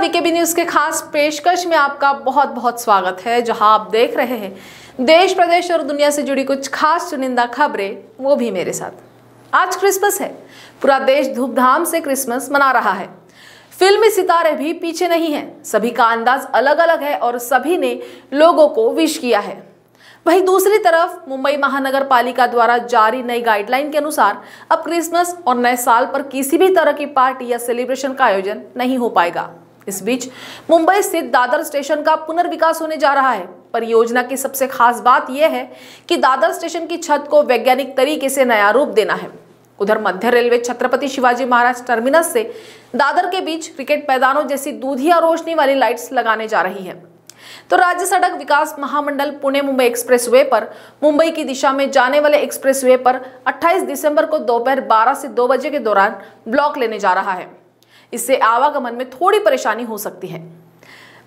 VKB news के खास पेशकश में आपका बहुत बहुत स्वागत है जहां आप देख रहे हैं देश प्रदेश और दुनिया से जुड़ी कुछ खास चुनिंदा खबरें वो भी मेरे साथ आज क्रिसमस है पूरा देश धूमधाम से क्रिसमस मना रहा है फिल्मी सितारे भी पीछे नहीं हैं सभी का अंदाज अलग अलग है और सभी ने लोगों को विश किया है वहीं दूसरी तरफ मुंबई महानगर पालिका द्वारा जारी नई गाइडलाइन के अनुसार अब क्रिसमस और नए साल पर किसी भी तरह की पार्टी या सेलिब्रेशन का आयोजन नहीं हो पाएगा इस बीच मुंबई स्थित दादर स्टेशन का पुनर्विकास होने जा रहा है परियोजना की सबसे खास बात यह है कि दादर स्टेशन की छत को वैज्ञानिक तरीके से नया रूप देना है उधर मध्य रेलवे छत्रपति शिवाजी महाराज टर्मिनस से दादर के बीच क्रिकेट मैदानों जैसी दूधिया रोशनी वाली लाइट्स लगाने जा रही है तो राज्य सड़क विकास महामंडल पुणे मुंबई एक्सप्रेसवे पर मुंबई की दिशा में जाने वाले एक्सप्रेसवे पर 28 दिसंबर को दोपहर 12 से 2 बजे के दौरान ब्लॉक लेने जा रहा है इससे आवागमन में थोड़ी परेशानी हो सकती है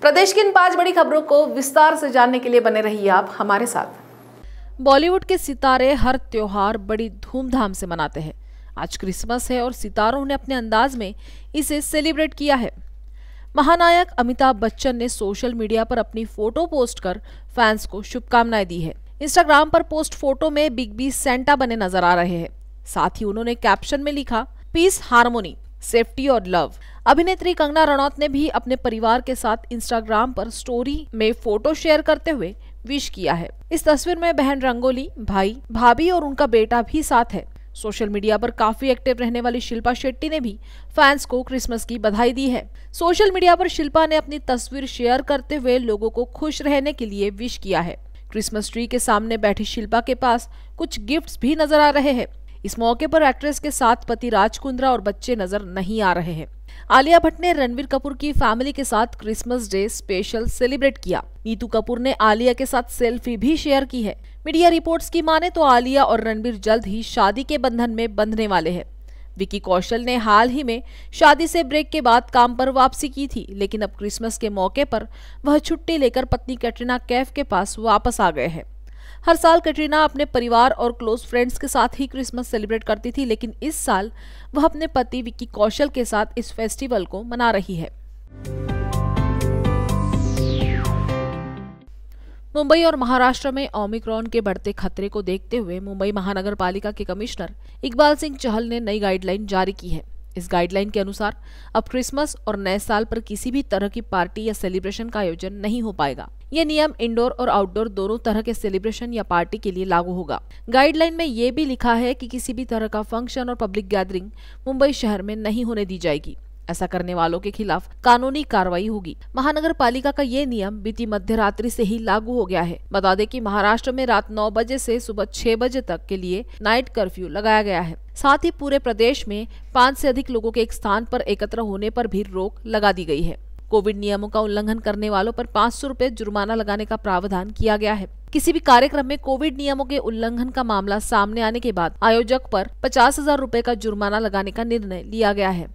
प्रदेश की इन पांच बड़ी खबरों को विस्तार से जानने के लिए बने रहिए आप हमारे साथ बॉलीवुड के सितारे हर त्योहार बड़ी धूमधाम से मनाते हैं आज क्रिसमस है और सितारों ने अपने अंदाज में इसे सेलिब्रेट किया है महानायक अमिताभ बच्चन ने सोशल मीडिया पर अपनी फोटो पोस्ट कर फैंस को शुभकामनाएं दी है इंस्टाग्राम पर पोस्ट फोटो में बिग बी सेंटा बने नजर आ रहे हैं साथ ही उन्होंने कैप्शन में लिखा पीस हारमोनी सेफ्टी और लव अभिनेत्री कंगना रनौत ने भी अपने परिवार के साथ इंस्टाग्राम पर स्टोरी में फोटो शेयर करते हुए विश किया है इस तस्वीर में बहन रंगोली भाई भाभी और उनका बेटा भी साथ है सोशल मीडिया पर काफी एक्टिव रहने वाली शिल्पा शेट्टी ने भी फैंस को क्रिसमस की बधाई दी है सोशल मीडिया पर शिल्पा ने अपनी तस्वीर शेयर करते हुए लोगों को खुश रहने के लिए विश किया है क्रिसमस ट्री के सामने बैठी शिल्पा के पास कुछ गिफ्ट्स भी नजर आ रहे हैं इस मौके पर एक्ट्रेस के साथ पति राज कुंद्रा और बच्चे नजर नहीं आ रहे हैं आलिया भट्ट ने रणवीर कपूर की फैमिली के साथ क्रिसमस डे स्पेशल सेलिब्रेट किया नीतू कपूर ने आलिया के साथ सेल्फी भी शेयर की है मीडिया रिपोर्ट्स की माने तो आलिया और रणवीर जल्द ही शादी के बंधन में बंधने वाले हैं विकी कौशल ने हाल ही में शादी से ब्रेक के बाद काम पर वापसी की थी लेकिन अब क्रिसमस के मौके पर वह छुट्टी लेकर पत्नी कैटरीना कैफ के पास वापस आ गए हैं हर साल कटरीना अपने परिवार और क्लोज फ्रेंड्स के साथ ही क्रिसमस सेलिब्रेट करती थी लेकिन इस साल वह अपने पति विक्की कौशल के साथ इस फेस्टिवल को मना रही है मुंबई और महाराष्ट्र में ओमिक्रॉन के बढ़ते खतरे को देखते हुए मुंबई महानगर पालिका के कमिश्नर इकबाल सिंह चहल ने नई गाइडलाइन जारी की है इस गाइडलाइन के अनुसार अब क्रिसमस और नए साल पर किसी भी तरह की पार्टी या सेलिब्रेशन का आयोजन नहीं हो पाएगा ये नियम इंडोर और आउटडोर दोनों तरह के सेलिब्रेशन या पार्टी के लिए लागू होगा गाइडलाइन में ये भी लिखा है कि किसी भी तरह का फंक्शन और पब्लिक गैदरिंग मुंबई शहर में नहीं होने दी जाएगी ऐसा करने वालों के खिलाफ कानूनी कार्रवाई होगी महानगर पालिका का ये नियम बीती मध्य रात्रि ऐसी ही लागू हो गया है बता दें कि महाराष्ट्र में रात नौ बजे से सुबह छह बजे तक के लिए नाइट कर्फ्यू लगाया गया है साथ ही पूरे प्रदेश में पाँच से अधिक लोगों के एक स्थान पर एकत्र होने पर भी रोक लगा दी गई है कोविड नियमों का उल्लंघन करने वालों पर पाँच सौ रूपए जुर्माना लगाने का प्रावधान किया गया है किसी भी कार्यक्रम में कोविड नियमों के उल्लंघन का मामला सामने आने के बाद आयोजक पर पचास हजार रूपए का जुर्माना लगाने का निर्णय लिया गया है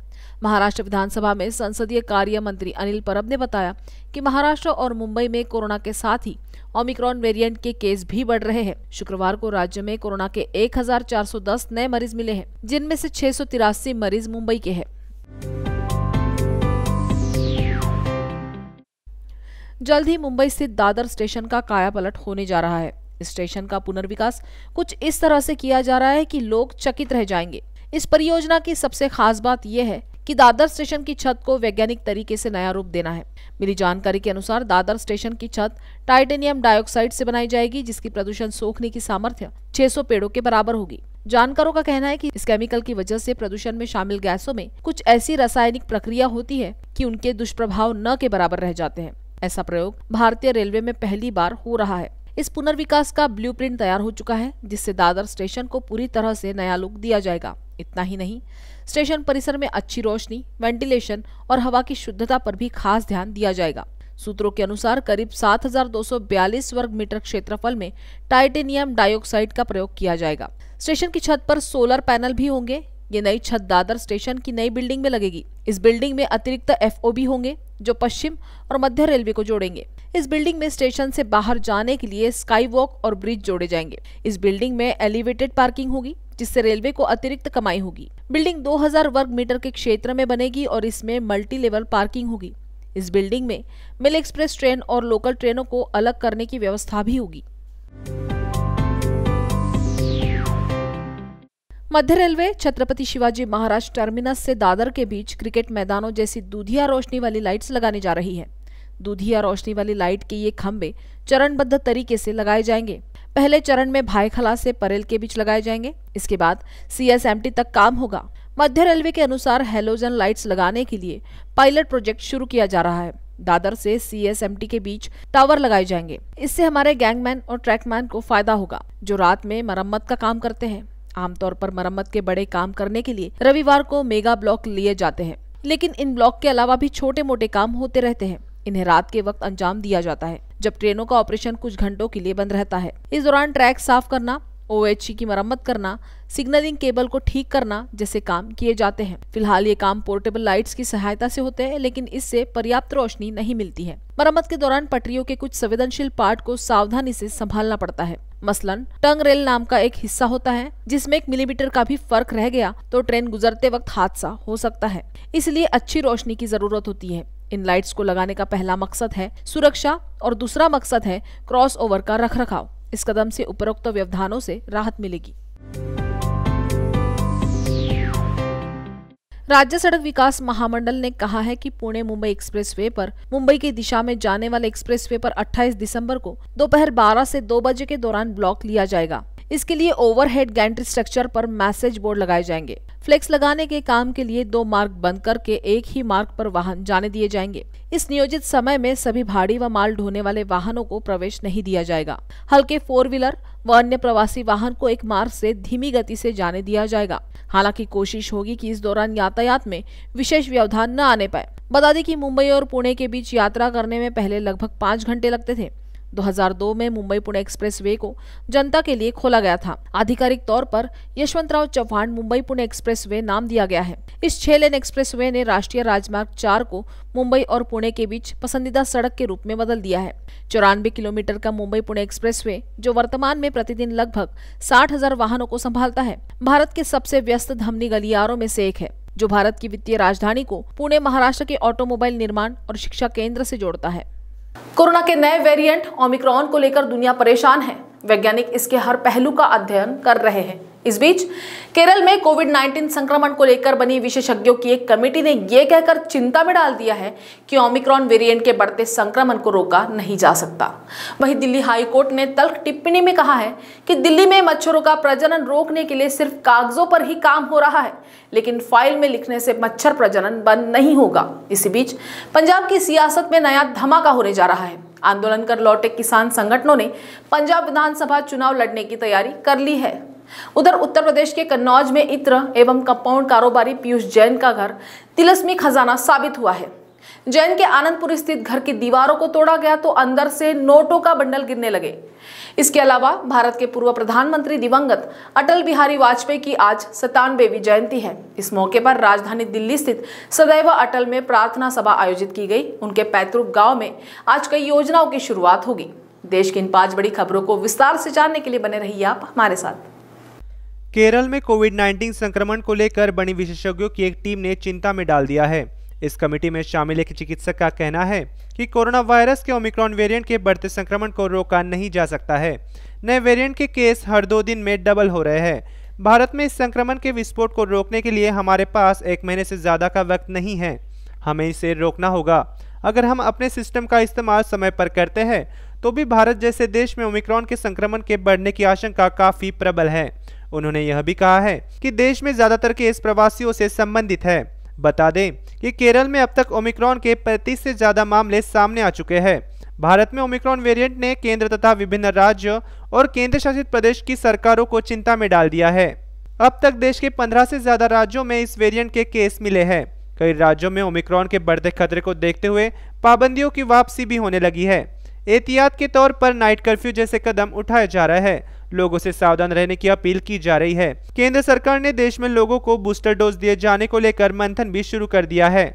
महाराष्ट्र विधानसभा में संसदीय कार्य मंत्री अनिल परब ने बताया कि महाराष्ट्र और मुंबई में कोरोना के साथ ही ओमिक्रॉन वेरिएंट के केस भी बढ़ रहे हैं शुक्रवार को राज्य में कोरोना के 1410 नए मरीज मिले हैं जिनमें से छह मरीज मुंबई के हैं जल्द ही मुंबई स्थित दादर स्टेशन का कायापलट होने जा रहा है स्टेशन का पुनर्विकास कुछ इस तरह से किया जा रहा है कि लोग चकित रह जाएंगे इस परियोजना की सबसे खास बात यह है कि दादर स्टेशन की छत को वैज्ञानिक तरीके से नया रूप देना है मिली जानकारी के अनुसार दादर स्टेशन की छत टाइटेनियम डाइऑक्साइड से बनाई जाएगी जिसकी प्रदूषण सोखने की सामर्थ्य 600 पेड़ों के बराबर होगी जानकारों का कहना है कि इस केमिकल की वजह से प्रदूषण में शामिल गैसों में कुछ ऐसी रासायनिक प्रक्रिया होती है की उनके दुष्प्रभाव न के बराबर रह जाते हैं ऐसा प्रयोग भारतीय रेलवे में पहली बार हो रहा है इस पुनर्विकास का ब्लूप्रिंट तैयार हो चुका है जिससे दादर स्टेशन को पूरी तरह से नया लुक दिया जाएगा इतना ही नहीं स्टेशन परिसर में अच्छी रोशनी वेंटिलेशन और हवा की शुद्धता पर भी खास ध्यान दिया जाएगा सूत्रों के अनुसार करीब 7,242 वर्ग मीटर क्षेत्रफल में टाइटेनियम डाइऑक्साइड का प्रयोग किया जाएगा स्टेशन की छत पर सोलर पैनल भी होंगे ये नई छत दादर स्टेशन की नई बिल्डिंग में लगेगी इस बिल्डिंग में अतिरिक्त एफ होंगे जो पश्चिम और मध्य रेलवे को जोड़ेंगे इस बिल्डिंग में स्टेशन से बाहर जाने के लिए स्काई वॉक और ब्रिज जोड़े जाएंगे इस बिल्डिंग में एलिवेटेड पार्किंग होगी जिससे रेलवे को अतिरिक्त कमाई होगी बिल्डिंग 2000 वर्ग मीटर के क्षेत्र में बनेगी और इसमें मल्टी लेवल पार्किंग होगी इस बिल्डिंग में मिल एक्सप्रेस ट्रेन और लोकल ट्रेनों को अलग करने की व्यवस्था भी होगी मध्य रेलवे छत्रपति शिवाजी महाराज टर्मिनस से दादर के बीच क्रिकेट मैदानों जैसी दूधिया रोशनी वाली लाइट्स लगाने जा रही है दूधिया रोशनी वाली लाइट के ये खंबे चरणबद्ध तरीके से लगाए जाएंगे पहले चरण में भाईखला से परेल के बीच लगाए जाएंगे इसके बाद सीएसएमटी तक काम होगा मध्य रेलवे के अनुसार हेलोजन लाइट्स लगाने के लिए पायलट प्रोजेक्ट शुरू किया जा रहा है दादर से सीएसएमटी के बीच टावर लगाए जाएंगे इससे हमारे गैंगमैन और ट्रैकमैन को फायदा होगा जो रात में मरम्मत का काम करते हैं आमतौर पर मरम्मत के बड़े काम करने के लिए रविवार को मेगा ब्लॉक लिए जाते हैं लेकिन इन ब्लॉक के अलावा भी छोटे मोटे काम होते रहते हैं इन्हें रात के वक्त अंजाम दिया जाता है जब ट्रेनों का ऑपरेशन कुछ घंटों के लिए बंद रहता है इस दौरान ट्रैक साफ करना ओ की मरम्मत करना सिग्नलिंग केबल को ठीक करना जैसे काम किए जाते हैं फिलहाल ये काम पोर्टेबल लाइट्स की सहायता से होते हैं लेकिन इससे पर्याप्त रोशनी नहीं मिलती है मरम्मत के दौरान पटरियों के कुछ संवेदनशील पार्ट को सावधानी से संभालना पड़ता है मसलन टंग रेल नाम का एक हिस्सा होता है जिसमें एक मिलीमीटर का भी फर्क रह गया तो ट्रेन गुजरते वक्त हादसा हो सकता है इसलिए अच्छी रोशनी की जरूरत होती है इन लाइट्स को लगाने का पहला मकसद है सुरक्षा और दूसरा मकसद है क्रॉस ओवर का रख रखाव इस कदम से उपरोक्त व्यवधानों से राहत मिलेगी राज्य सड़क विकास महामंडल ने कहा है कि पुणे मुंबई एक्सप्रेसवे पर मुंबई की दिशा में जाने वाले एक्सप्रेसवे पर 28 दिसंबर को दोपहर 12 से 2 बजे के दौरान ब्लॉक लिया जाएगा इसके लिए ओवरहेड गैंट्री स्ट्रक्चर पर मैसेज बोर्ड लगाए जाएंगे फ्लेक्स लगाने के काम के लिए दो मार्ग बंद करके एक ही मार्ग पर वाहन जाने दिए जाएंगे इस नियोजित समय में सभी भाड़ी व माल ढोने वाले वाहनों को प्रवेश नहीं दिया जाएगा हल्के फोर व्हीलर व अन्य प्रवासी वाहन को एक मार्ग से धीमी गति से जाने दिया जाएगा हालांकि कोशिश होगी कि इस दौरान यातायात में विशेष व्यवधान न आने पाए बता दें कि मुंबई और पुणे के बीच यात्रा करने में पहले लगभग पाँच घंटे लगते थे 2002 में मुंबई पुणे एक्सप्रेसवे को जनता के लिए खोला गया था आधिकारिक तौर पर यशवंतराव चौहान मुंबई पुणे एक्सप्रेसवे नाम दिया गया है इस छह लेन एक्सप्रेसवे ने राष्ट्रीय राजमार्ग चार को मुंबई और पुणे के बीच पसंदीदा सड़क के रूप में बदल दिया है चौरानबे किलोमीटर का मुंबई पुणे एक्सप्रेस जो वर्तमान में प्रतिदिन लगभग साठ हजार वाहनों को संभालता है भारत के सबसे व्यस्त धमनी गलियारों में से एक है जो भारत की वित्तीय राजधानी को पुणे महाराष्ट्र के ऑटोमोबाइल निर्माण और शिक्षा केंद्र से जोड़ता है कोरोना के नए वेरिएंट ओमिक्रॉन को लेकर दुनिया परेशान है वैज्ञानिक इसके हर पहलू का अध्ययन कर रहे हैं इस बीच केरल में कोविड 19 संक्रमण को लेकर बनी विशेषज्ञों की एक कमेटी ने यह कहकर चिंता में डाल दिया है कि ओमिक्रॉन वेरिएंट के बढ़ते संक्रमण को रोका नहीं जा सकता वहीं दिल्ली हाईकोर्ट ने तल्ख टिप्पणी में कहा है कि दिल्ली में मच्छरों का प्रजनन रोकने के लिए सिर्फ कागजों पर ही काम हो रहा है लेकिन फाइल में लिखने से मच्छर प्रजनन बंद नहीं होगा इसी बीच पंजाब की सियासत में नया धमाका होने जा रहा है आंदोलन कर लौटे किसान संगठनों ने पंजाब विधानसभा चुनाव लड़ने की तैयारी कर ली है उधर उत्तर प्रदेश के कन्नौज में इत्र एवं कंपाउंड कारोबारी पीयूष जैन का घर तिलस्मी खजाना साबित हुआ है जैन के आनंदपुर स्थित घर की दीवारों को तोड़ा गया तो अंदर से नोटों का बंडल गिरने लगे इसके अलावा भारत के पूर्व प्रधानमंत्री दिवंगत अटल बिहारी वाजपेयी की आज सतानवेवी जयंती है इस मौके पर राजधानी दिल्ली स्थित सदैव अटल में प्रार्थना सभा आयोजित की गई उनके पैतृक गांव में आज कई योजनाओं की शुरुआत होगी देश की इन पांच बड़ी खबरों को विस्तार से जानने के लिए बने रही आप हमारे साथ केरल में कोविड 19 संक्रमण को लेकर बनी विशेषज्ञों की एक टीम ने चिंता में डाल दिया है इस कमेटी में शामिल एक चिकित्सक का कहना है कि कोरोना वायरस के ओमिक्रॉन वेरिएंट के बढ़ते संक्रमण को रोका नहीं जा सकता है नए वेरिएंट के केस हर दो दिन में डबल हो रहे हैं भारत में इस संक्रमण के विस्फोट को रोकने के लिए हमारे पास एक महीने से ज़्यादा का वक्त नहीं है हमें इसे रोकना होगा अगर हम अपने सिस्टम का इस्तेमाल समय पर करते हैं तो भी भारत जैसे देश में ओमिक्रॉन के संक्रमण के बढ़ने की आशंका काफ़ी प्रबल है उन्होंने यह भी कहा है कि देश में ज्यादातर केस प्रवासियों से संबंधित है बता दें कि केरल में अब तक ओमिक्रॉन के पैंतीस से ज्यादा मामले सामने आ चुके हैं भारत में ओमिक्रॉन वेरिएंट ने केंद्र तथा विभिन्न राज्यों और केंद्र शासित प्रदेश की सरकारों को चिंता में डाल दिया है अब तक देश के 15 से ज्यादा राज्यों में इस वेरिएंट के केस मिले हैं कई राज्यों में ओमिक्रॉन के बढ़ते खतरे को देखते हुए पाबंदियों की वापसी भी होने लगी है एहतियात के तौर पर नाइट कर्फ्यू जैसे कदम उठाए जा रहे हैं लोगों से सावधान रहने की अपील की जा रही है केंद्र सरकार ने देश में लोगों को बूस्टर डोज दिए जाने को लेकर मंथन भी शुरू कर दिया है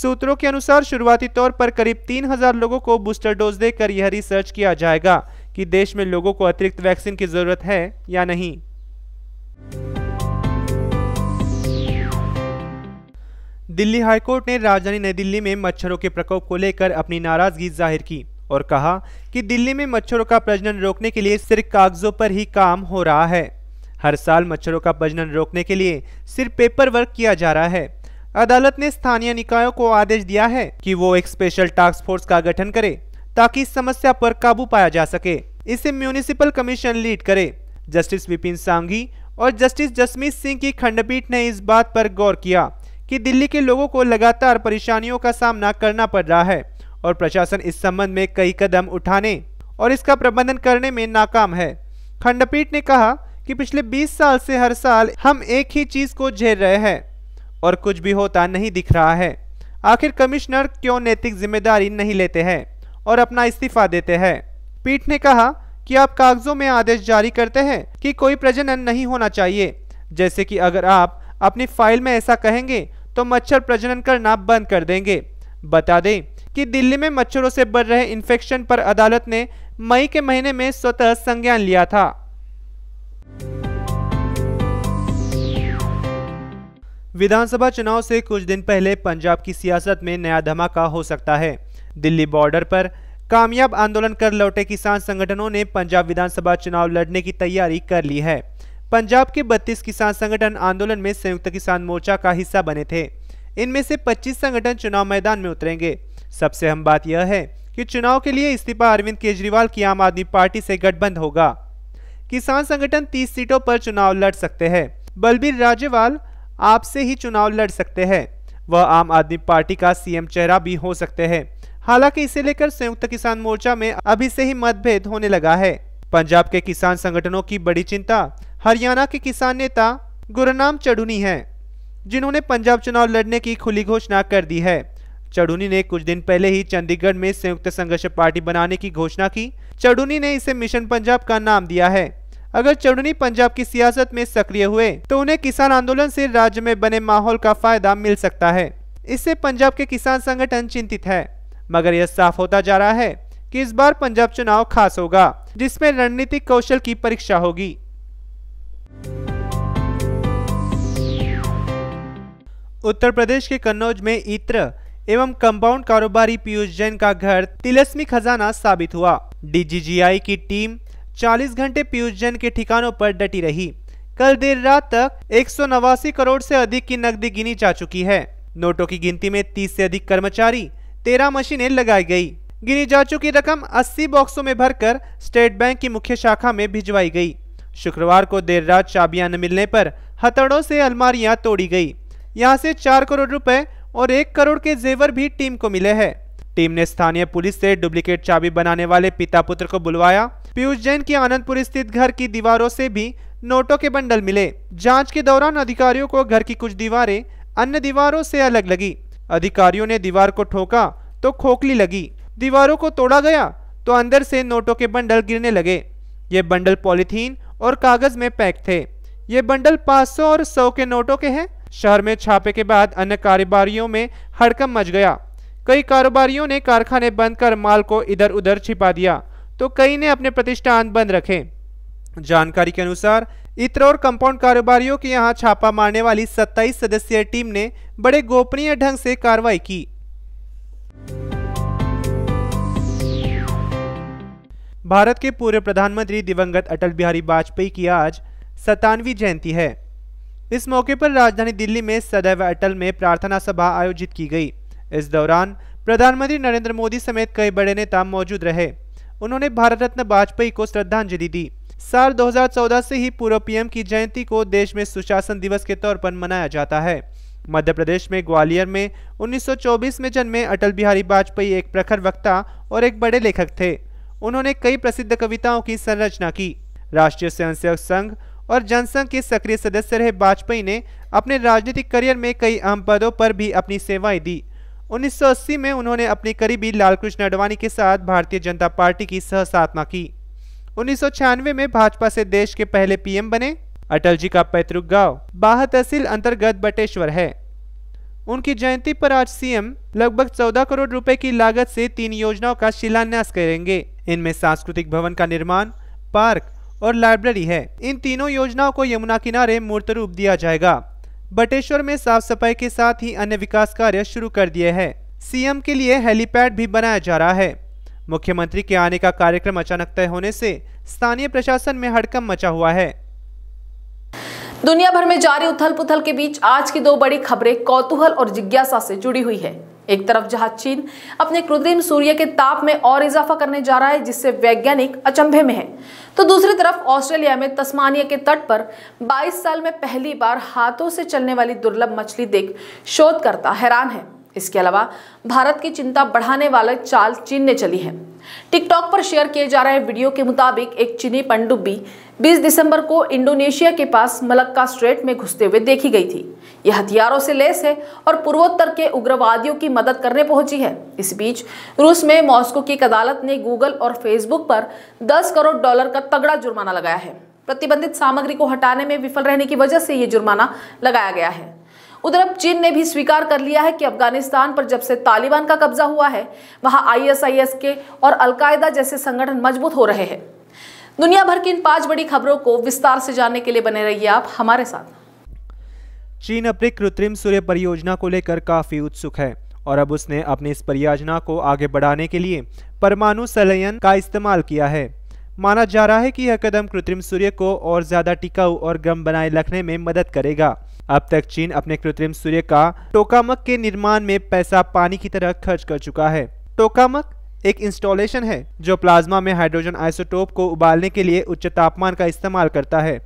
सूत्रों के अनुसार शुरुआती तौर पर करीब 3000 लोगों को बूस्टर डोज देकर यह रिसर्च किया जाएगा कि देश में लोगों को अतिरिक्त वैक्सीन की जरूरत है या नहीं दिल्ली हाईकोर्ट ने राजधानी नई दिल्ली में मच्छरों के प्रकोप को लेकर अपनी नाराजगी जाहिर की और कहा कि दिल्ली में मच्छरों का प्रजनन रोकने के लिए सिर्फ कागजों पर ही काम हो रहा है हर साल मच्छरों का प्रजनन रोकने के लिए सिर्फ पेपर वर्क किया जा रहा है अदालत ने स्थानीय निकायों को आदेश दिया है कि वो एक स्पेशल टास्क फोर्स का गठन करे ताकि इस समस्या पर काबू पाया जा सके इसे म्यूनिसिपल कमीशन लीड करे जस्टिस विपिन सांगी और जस्टिस जसमीत सिंह की खंडपीठ ने इस बात पर गौर किया कि दिल्ली के लोगों को लगातार परेशानियों का सामना करना पड़ रहा है और प्रशासन इस संबंध में कई कदम उठाने और इसका प्रबंधन करने में नाकाम है खंडपीठ ने कहा कि पिछले 20 साल से हर साल हम एक ही चीज़ को झेल रहे हैं और कुछ भी होता नहीं दिख रहा है आखिर कमिश्नर क्यों नैतिक जिम्मेदारी नहीं लेते हैं और अपना इस्तीफा देते हैं पीठ ने कहा कि आप कागजों में आदेश जारी करते हैं कि कोई प्रजनन नहीं होना चाहिए जैसे कि अगर आप अपनी फाइल में ऐसा कहेंगे तो मच्छर प्रजनन करना बंद कर देंगे बता दें कि दिल्ली में मच्छरों से बढ़ रहे इन्फेक्शन पर अदालत ने मई के महीने में स्वतः संज्ञान लिया था विधानसभा चुनाव से कुछ दिन पहले पंजाब की सियासत में नया धमाका हो सकता है दिल्ली बॉर्डर पर कामयाब आंदोलन कर लौटे किसान संगठनों ने पंजाब विधानसभा चुनाव लड़ने की तैयारी कर ली है पंजाब के 32 किसान संगठन आंदोलन में संयुक्त किसान मोर्चा का हिस्सा बने थे इनमें से 25 संगठन चुनाव मैदान में उतरेंगे सबसे अहम बात यह है कि चुनाव के लिए इस्तीफा अरविंद केजरीवाल की आम आदमी पार्टी से गठबंध होगा किसान संगठन 30 सीटों पर चुनाव लड़ सकते हैं बलबीर राजेवाल आपसे ही चुनाव लड़ सकते हैं वह आम आदमी पार्टी का सीएम चेहरा भी हो सकते हैं हालांकि इसे लेकर संयुक्त किसान मोर्चा में अभी से ही मतभेद होने लगा है पंजाब के किसान संगठनों की बड़ी चिंता हरियाणा के किसान नेता गुरनाम चढ़ुनी है जिन्होंने पंजाब चुनाव लड़ने की खुली घोषणा कर दी है चढ़ूनी ने कुछ दिन पहले ही चंडीगढ़ में संयुक्त संघर्ष पार्टी बनाने की घोषणा की चढ़ूनी ने इसे मिशन पंजाब का नाम दिया है अगर चढ़ूनी पंजाब की सियासत में सक्रिय हुए तो उन्हें किसान आंदोलन से राज्य में बने माहौल का फायदा मिल सकता है इससे पंजाब के किसान संगठन चिंतित है मगर यह साफ होता जा रहा है कि इस बार पंजाब चुनाव खास होगा जिसमें रणनीतिक कौशल की परीक्षा होगी उत्तर प्रदेश के कन्नौज में इत्र एवं कंपाउंड कारोबारी पीयूष जैन का घर तिलस्मी खजाना साबित हुआ डीजीजीआई की टीम 40 घंटे पीयूष जैन के ठिकानों पर डटी रही कल देर रात तक एक करोड़ से अधिक की नकदी गिनी जा चुकी है नोटों की गिनती में 30 से अधिक कर्मचारी 13 मशीनें लगाई गई गिनी जा चुकी रकम 80 बॉक्सों में भरकर स्टेट बैंक की मुख्य शाखा में भिजवाई गई शुक्रवार को देर रात चाबियां न मिलने पर हथौड़ों से अलमारियां तोड़ी गई यहां से चार करोड़ रुपए और एक करोड़ के जेवर भी टीम को मिले हैं टीम ने स्थानीय पुलिस से डुप्लीकेट चाबी बनाने वाले पिता पुत्र को बुलवाया पीयूष जैन की आनंदपुर स्थित घर की दीवारों से भी नोटों के बंडल मिले जांच के दौरान अधिकारियों को घर की कुछ दीवारें अन्य दीवारों से अलग लगी अधिकारियों ने दीवार को ठोका तो खोखली लगी दीवारों को तोड़ा गया तो अंदर से नोटों के बंडल गिरने लगे ये बंडल पॉलिथीन और कागज में पैक थे ये बंडल पाँच और सौ के नोटों के हैं शहर में छापे के बाद अन्य कारोबारियों में हड़कम मच गया कई कारोबारियों ने कारखाने बंद कर माल को इधर उधर छिपा दिया तो कई ने अपने प्रतिष्ठान बंद रखे जानकारी के अनुसार और कंपाउंड कारोबारियों के यहाँ छापा मारने वाली 27 सदस्यीय टीम ने बड़े गोपनीय ढंग से कार्रवाई की भारत के पूर्व प्रधानमंत्री दिवंगत अटल बिहारी वाजपेयी की आज सतानवी जयंती है इस मौके पर राजधानी दिल्ली में सदैव अटल में प्रार्थना सभा आयोजित की गई इस दौरान प्रधानमंत्री नरेंद्र मोदी समेत कई बड़े नेता मौजूद रहे उन्होंने भारत रत्न वाजपेयी को श्रद्धांजलि दी साल 2014 से ही पूर्व पीएम की जयंती को देश में सुशासन दिवस के तौर पर मनाया जाता है मध्य प्रदेश में ग्वालियर में 1924 में जन्मे अटल बिहारी वाजपेयी एक प्रखर वक्ता और एक बड़े लेखक थे उन्होंने कई प्रसिद्ध कविताओं की संरचना की राष्ट्रीय स्वयंसेवक संघ और जनसंघ के सक्रिय सदस्य रहे वाजपेयी ने अपने राजनीतिक करियर में कई अहम पदों पर भी अपनी सेवाएं दी 1980 में उन्होंने अपने करीबी लालकृष्ण अडवाणी के साथ भारतीय जनता पार्टी की सहसाधना की उन्नीस में भाजपा से देश के पहले पीएम बने अटल जी का पैतृक गांव बाह तहसील अंतर्गत बटेश्वर है उनकी जयंती पर आज सीएम लगभग 14 करोड़ रुपए की लागत से तीन योजनाओं का शिलान्यास करेंगे इनमें सांस्कृतिक भवन का निर्माण पार्क और लाइब्रेरी है इन तीनों योजनाओं को यमुना किनारे मूर्त रूप दिया जाएगा बटेश्वर में साफ सफाई के साथ ही अन्य विकास कार्य शुरू कर दिए हैं सीएम के लिए हेलीपैड भी बनाया जा रहा है मुख्यमंत्री के आने का कार्यक्रम अचानक तय होने से स्थानीय प्रशासन में हड़कम मचा हुआ है दुनिया भर में जारी उथल पुथल के बीच आज की दो बड़ी खबरें कौतूहल और जिज्ञासा से जुड़ी हुई है एक तरफ जहां चीन अपने कृत्रिम सूर्य के ताप में और इजाफा करने जा रहा है जिससे वैज्ञानिक अचंभे में है तो दूसरी तरफ ऑस्ट्रेलिया में तस्मानिया के तट पर 22 साल में पहली बार हाथों से चलने वाली दुर्लभ मछली देख शोधकर्ता हैरान है इसके अलावा भारत की चिंता बढ़ाने वाले चाल चीन ने चली है टिकटॉक पर शेयर किए जा रहे वीडियो के मुताबिक एक चीनी पनडुब्बी 20 दिसंबर को इंडोनेशिया के पास मलक्का स्ट्रेट में घुसते हुए देखी गई थी यह हथियारों से लैस है और पूर्वोत्तर के उग्रवादियों की मदद करने पहुंची है इस बीच रूस में मॉस्को की एक अदालत ने गूगल और फेसबुक पर 10 करोड़ डॉलर का तगड़ा जुर्माना लगाया है प्रतिबंधित सामग्री को हटाने में विफल रहने की वजह से ये जुर्माना लगाया गया है उधर अब चीन ने भी स्वीकार कर लिया है कि अफगानिस्तान पर जब से तालिबान का कब्जा हुआ है वहां आईएसआईएस के और अलकायदा जैसे संगठन मजबूत हो रहे हैं दुनिया भर की इन पांच बड़ी खबरों को विस्तार से जानने के लिए बने रहिए आप हमारे साथ चीन अपनी कृत्रिम सूर्य परियोजना को लेकर काफी उत्सुक है और अब उसने अपनी इस परियोजना को आगे बढ़ाने के लिए परमाणु संलयन का इस्तेमाल किया है माना जा रहा है कि यह कदम कृत्रिम सूर्य को और ज़्यादा टिकाऊ और गम बनाए रखने में मदद करेगा अब तक चीन अपने कृत्रिम सूर्य का टोकामक के निर्माण में पैसा पानी की तरह खर्च कर चुका है टोकामक एक इंस्टॉलेशन है जो प्लाज्मा में हाइड्रोजन आइसोटोप को उबालने के लिए उच्च तापमान का इस्तेमाल करता है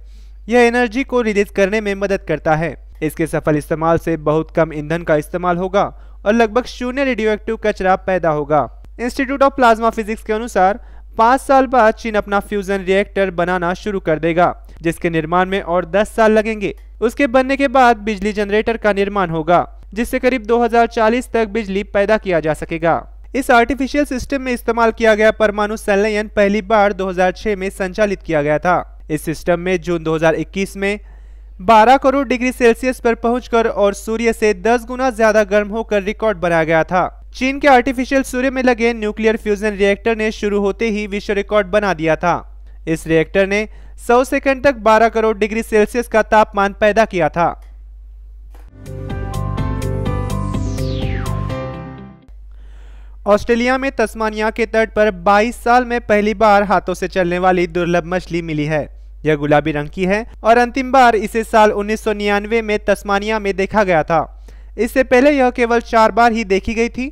यह एनर्जी को रिलीज करने में मदद करता है इसके सफल इस्तेमाल से बहुत कम ईंधन का इस्तेमाल होगा और लगभग शून्य रेडियो एक्टिव कचरा पैदा होगा इंस्टीट्यूट ऑफ प्लाज्मा फिजिक्स के अनुसार पाँच साल बाद चीन अपना फ्यूजन रिएक्टर बनाना शुरू कर देगा जिसके निर्माण में और दस साल लगेंगे उसके बनने के बाद बिजली जनरेटर का निर्माण होगा जिससे करीब 2040 तक बिजली पैदा किया जा सकेगा इस आर्टिफिशियल सिस्टम में इस्तेमाल किया गया परमाणु संलयन पहली बार 2006 में संचालित किया गया था इस सिस्टम में जून 2021 में 12 करोड़ डिग्री सेल्सियस पर पहुंचकर और सूर्य से 10 गुना ज्यादा गर्म होकर रिकॉर्ड बनाया गया था चीन के आर्टिफिशियल सूर्य में लगे न्यूक्लियर फ्यूजन रिएक्टर ने शुरू होते ही विश्व रिकॉर्ड बना दिया था इस रिएक्टर ने सौ सेकंड तक 12 करोड़ डिग्री सेल्सियस का तापमान पैदा किया था ऑस्ट्रेलिया में तस्मानिया के तट पर 22 साल में पहली बार हाथों से चलने वाली दुर्लभ मछली मिली है यह गुलाबी रंग की है और अंतिम बार इसे साल उन्नीस में तस्मानिया में देखा गया था इससे पहले यह केवल चार बार ही देखी गई थी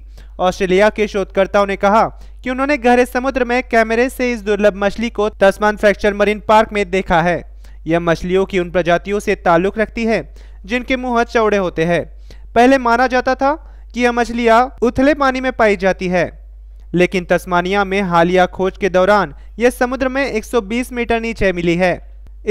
ऑस्ट्रेलिया के शोधकर्ताओं ने कहा कि उन्होंने गहरे समुद्र में कैमरे से इस दुर्लभ मछली को तस्मान फ्रैक्चर मरीन पार्क में देखा है यह मछलियों की उन प्रजातियों से ताल्लुक रखती है जिनके मुंह चौड़े होते हैं पहले माना जाता था कि यह मछलियाँ उथले पानी में पाई जाती है लेकिन तस्मानिया में हालिया खोज के दौरान यह समुद्र में 120 मीटर नीचे मिली है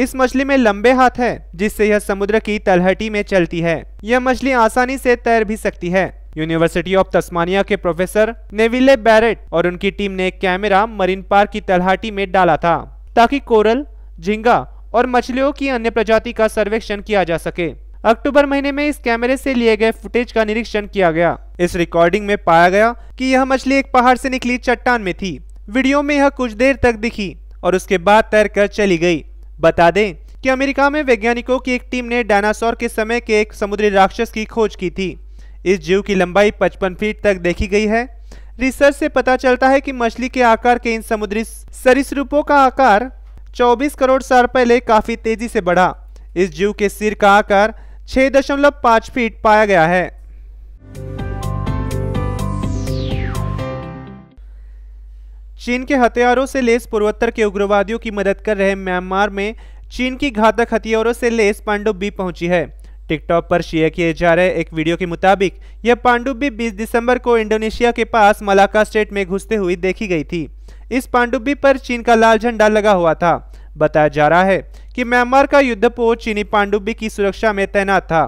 इस मछली में लंबे हाथ हैं जिससे यह समुद्र की तलहटी में चलती है यह मछली आसानी से तैर भी सकती है यूनिवर्सिटी ऑफ तस्मानिया के प्रोफेसर नेविले बैरेट और उनकी टीम ने एक कैमरा मरीन पार्क की तलहाटी में डाला था ताकि कोरल झिंगा और मछलियों की अन्य प्रजाति का सर्वेक्षण किया जा सके अक्टूबर महीने में इस कैमरे से लिए गए फुटेज का निरीक्षण किया गया इस रिकॉर्डिंग में पाया गया कि यह मछली एक पहाड़ से निकली चट्टान में थी वीडियो में यह कुछ देर तक दिखी और उसके बाद तैर कर चली गई बता दें कि अमेरिका में वैज्ञानिकों की एक टीम ने डायनासोर के समय के एक समुद्री राक्षस की खोज की थी इस जीव की लंबाई 55 फीट तक देखी गई है रिसर्च से पता चलता है कि मछली के आकार के इन समुद्री सरिसरूपों का आकार 24 करोड़ साल पहले काफ़ी तेजी से बढ़ा इस जीव के सिर का आकार 6.5 फीट पाया गया है चीन के हथियारों से लेस पूर्वोत्तर के उग्रवादियों की मदद कर रहे म्यांमार में चीन की घातक हथियारों से लेस भी पहुंची है टिकटॉक पर शेयर किए जा रहे एक वीडियो के मुताबिक यह पांडुबी 20 दिसंबर को इंडोनेशिया के पास मलाका स्टेट में घुसते हुए देखी गई थी इस पांडुब्बी पर चीन का लाल झंडा लगा हुआ था बताया जा रहा है कि म्यांमार का युद्धपोत चीनी पांडुब्बी की सुरक्षा में तैनात था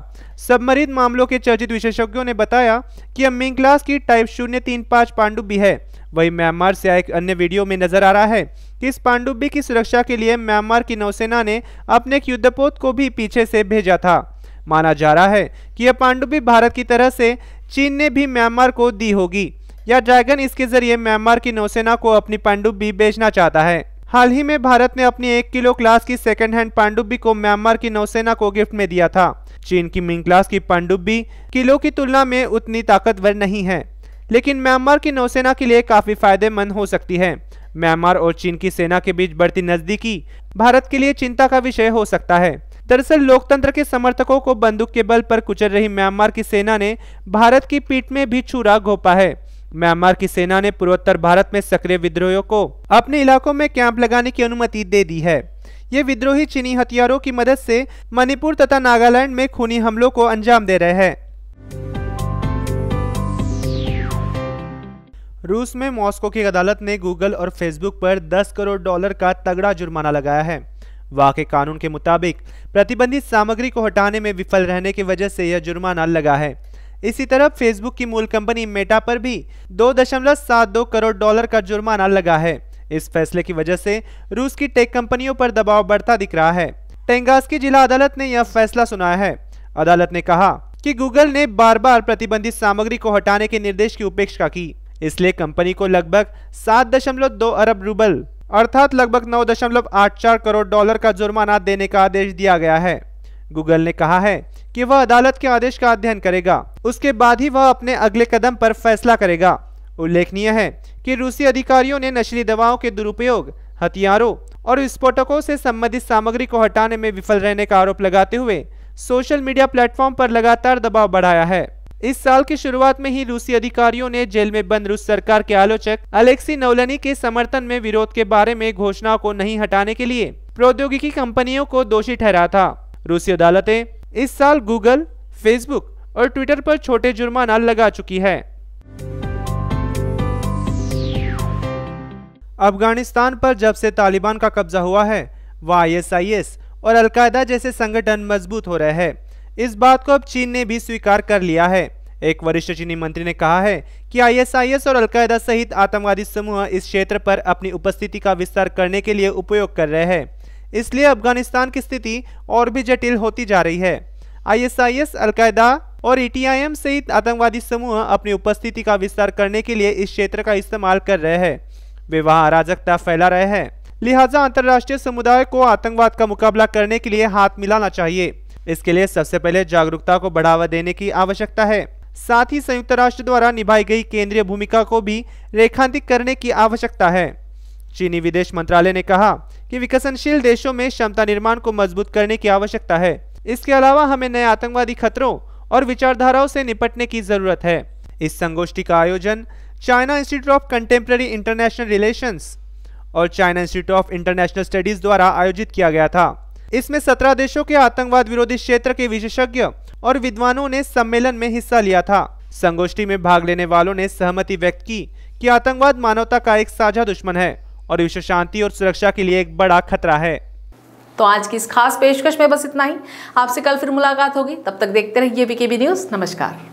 सबमरीन मामलों के चर्चित विशेषज्ञों ने बताया कि यह क्लास की टाइप शून्य तीन पाँच पांडुब्बी है वही म्यांमार से एक अन्य वीडियो में नजर आ रहा है कि इस पांडुब्बी की सुरक्षा के लिए म्यांमार की नौसेना ने अपने एक युद्धपोत को भी पीछे से भेजा था माना जा रहा है कि यह पांडुबी भारत की तरह से चीन ने भी म्यांमार को दी होगी या ड्रैगन इसके जरिए म्यांमार की नौसेना को अपनी पांडुबी बेचना चाहता है हाल ही में भारत ने अपनी एक किलो क्लास की सेकेंड हैंड पांडुबी को म्यांमार की नौसेना को गिफ्ट में दिया था चीन की मिंग क्लास की पांडुबी किलो की तुलना में उतनी ताकतवर नहीं है लेकिन म्यांमार की नौसेना के लिए काफी फायदेमंद हो सकती है म्यांमार और चीन की सेना के बीच बढ़ती नजदीकी भारत के लिए चिंता का विषय हो सकता है दरअसल लोकतंत्र के समर्थकों को बंदूक के बल पर कुचल रही म्यांमार की सेना ने भारत की पीठ में भी छुरा घोपा है म्यांमार की सेना ने पूर्वोत्तर भारत में सक्रिय विद्रोहियों को अपने इलाकों में कैंप लगाने की अनुमति दे दी है ये विद्रोही चीनी हथियारों की मदद से मणिपुर तथा नागालैंड में खूनी हमलों को अंजाम दे रहे हैं रूस में मॉस्को की अदालत ने गूगल और फेसबुक पर 10 करोड़ डॉलर का तगड़ा जुर्माना लगाया है वाकई कानून के मुताबिक प्रतिबंधित सामग्री को हटाने में विफल रहने की वजह से यह जुर्माना लगा है इसी तरह फेसबुक की मूल कंपनी मेटा पर भी दो दशमलव सात दो करोड़ डॉलर का जुर्माना लगा है इस फैसले की वजह से रूस की टेक कंपनियों पर दबाव बढ़ता दिख रहा है टेंगास की जिला अदालत ने यह फैसला सुनाया है अदालत ने कहा कि गूगल ने बार बार प्रतिबंधित सामग्री को हटाने के निर्देश की उपेक्षा की इसलिए कंपनी को लगभग सात अरब रूबल अर्थात लगभग 9.84 करोड़ डॉलर का जुर्माना देने का आदेश दिया गया है गूगल ने कहा है कि वह अदालत के आदेश का अध्ययन करेगा उसके बाद ही वह अपने अगले कदम पर फैसला करेगा उल्लेखनीय है कि रूसी अधिकारियों ने नशीली दवाओं के दुरुपयोग हथियारों और विस्फोटकों से संबंधित सामग्री को हटाने में विफल रहने का आरोप लगाते हुए सोशल मीडिया प्लेटफॉर्म पर लगातार दबाव बढ़ाया है इस साल की शुरुआत में ही रूसी अधिकारियों ने जेल में बंद रूस सरकार के आलोचक अलेक्सी नवलनी के समर्थन में विरोध के बारे में घोषणा को नहीं हटाने के लिए प्रौद्योगिकी कंपनियों को दोषी ठहरा था रूसी अदालतें इस साल गूगल फेसबुक और ट्विटर पर छोटे जुर्माना लगा चुकी है अफगानिस्तान पर जब से तालिबान का कब्जा हुआ है वह आई और अलकायदा जैसे संगठन मजबूत हो रहे हैं इस बात को अब चीन ने भी स्वीकार कर लिया है एक वरिष्ठ चीनी मंत्री ने कहा है कि आईएसआईएस और अलकायदा सहित आतंकवादी समूह इस क्षेत्र पर अपनी उपस्थिति का विस्तार करने के लिए उपयोग कर रहे हैं इसलिए अफगानिस्तान की स्थिति और भी जटिल होती जा रही है आईएसआईएस अलकायदा और ईटीआईएम सहित आतंकवादी समूह अपनी उपस्थिति का विस्तार करने के लिए इस क्षेत्र का इस्तेमाल कर रहे हैं वे वहाँ अराजकता फैला रहे हैं लिहाजा अंतर्राष्ट्रीय समुदाय को आतंकवाद का मुकाबला करने के लिए हाथ मिलाना चाहिए इसके लिए सबसे पहले जागरूकता को बढ़ावा देने की आवश्यकता है साथ ही संयुक्त राष्ट्र द्वारा निभाई गई केंद्रीय भूमिका को भी रेखांतिक करने की आवश्यकता है चीनी विदेश मंत्रालय ने कहा कि विकसनशील देशों में क्षमता निर्माण को मजबूत करने की आवश्यकता है इसके अलावा हमें नए आतंकवादी खतरों और विचारधाराओं से निपटने की जरूरत है इस संगोष्ठी का आयोजन China Institute of Contemporary International Relations और China Institute of International Studies द्वारा आयोजित किया गया था इसमें सत्रह देशों के आतंकवाद विरोधी क्षेत्र के विशेषज्ञ और विद्वानों ने सम्मेलन में हिस्सा लिया था संगोष्ठी में भाग लेने वालों ने सहमति व्यक्त की कि आतंकवाद मानवता का एक साझा दुश्मन है और विश्व शांति और सुरक्षा के लिए एक बड़ा खतरा है तो आज की इस खास पेशकश में बस इतना ही आपसे कल फिर मुलाकात होगी तब तक देखते रहिए बीकेबी न्यूज नमस्कार